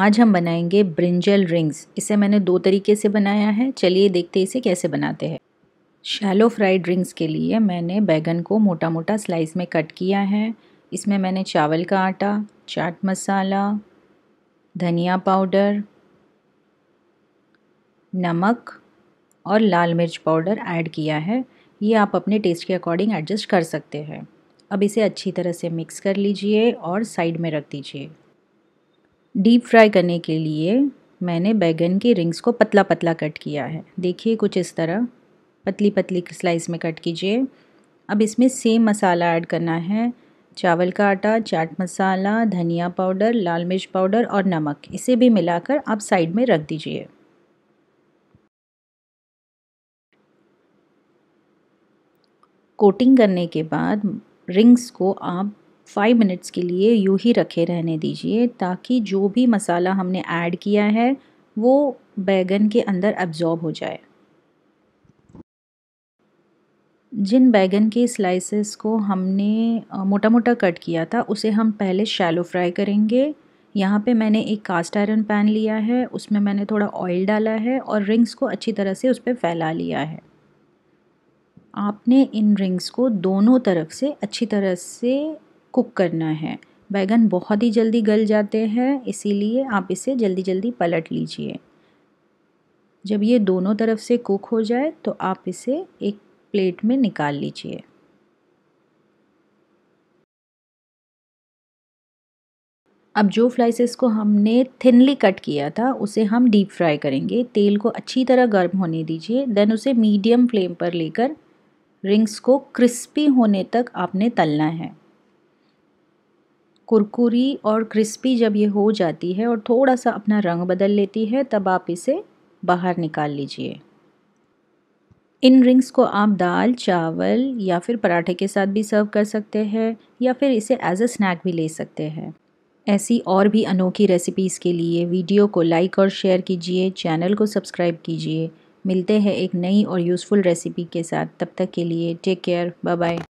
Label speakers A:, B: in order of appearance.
A: आज हम बनाएंगे ब्रिंजल रिंग्स इसे मैंने दो तरीके से बनाया है चलिए देखते इसे कैसे बनाते हैं शैलो फ्राइड रिंग्स के लिए मैंने बैगन को मोटा मोटा स्लाइस में कट किया है इसमें मैंने चावल का आटा चाट मसाला धनिया पाउडर नमक और लाल मिर्च पाउडर ऐड किया है ये आप अपने टेस्ट के अकॉर्डिंग एडजस्ट कर सकते हैं अब इसे अच्छी तरह से मिक्स कर लीजिए और साइड में रख दीजिए डीप फ्राई करने के लिए मैंने बैगन के रिंग्स को पतला पतला कट किया है देखिए कुछ इस तरह पतली पतली स्लाइस में कट कीजिए अब इसमें सेम मसाला ऐड करना है चावल का आटा चाट मसाला धनिया पाउडर लाल मिर्च पाउडर और नमक इसे भी मिलाकर आप साइड में रख दीजिए कोटिंग करने के बाद रिंग्स को आप फाइव मिनट्स के लिए यूँ ही रखे रहने दीजिए ताकि जो भी मसाला हमने ऐड किया है वो बैगन के अंदर अब्ज़ॉर्ब हो जाए जिन बैगन के स्लाइसेस को हमने मोटा मोटा कट किया था उसे हम पहले शैलो फ्राई करेंगे यहाँ पे मैंने एक कास्ट आयरन पैन लिया है उसमें मैंने थोड़ा ऑयल डाला है और रिंग्स को अच्छी तरह से उस पर फैला लिया है आपने इन रिंग्स को दोनों तरफ से अच्छी तरह से कुक करना है बैगन बहुत ही जल्दी गल जाते हैं इसीलिए आप इसे जल्दी जल्दी पलट लीजिए जब ये दोनों तरफ से कुक हो जाए तो आप इसे एक प्लेट में निकाल लीजिए अब जो फ्लाइसेस को हमने थिनली कट किया था उसे हम डीप फ्राई करेंगे तेल को अच्छी तरह गर्म होने दीजिए देन उसे मीडियम फ्लेम पर लेकर रिंग्स को क्रिस्पी होने तक आपने तलना है कुरकुरी और क्रिस्पी जब ये हो जाती है और थोड़ा सा अपना रंग बदल लेती है तब आप इसे बाहर निकाल लीजिए इन रिंग्स को आप दाल चावल या फिर पराठे के साथ भी सर्व कर सकते हैं या फिर इसे एज अ स्नैक भी ले सकते हैं ऐसी और भी अनोखी रेसिपीज़ के लिए वीडियो को लाइक और शेयर कीजिए चैनल को सब्सक्राइब कीजिए मिलते हैं एक नई और यूज़फुल रेसिपी के साथ तब तक के लिए टेक केयर बाय बाय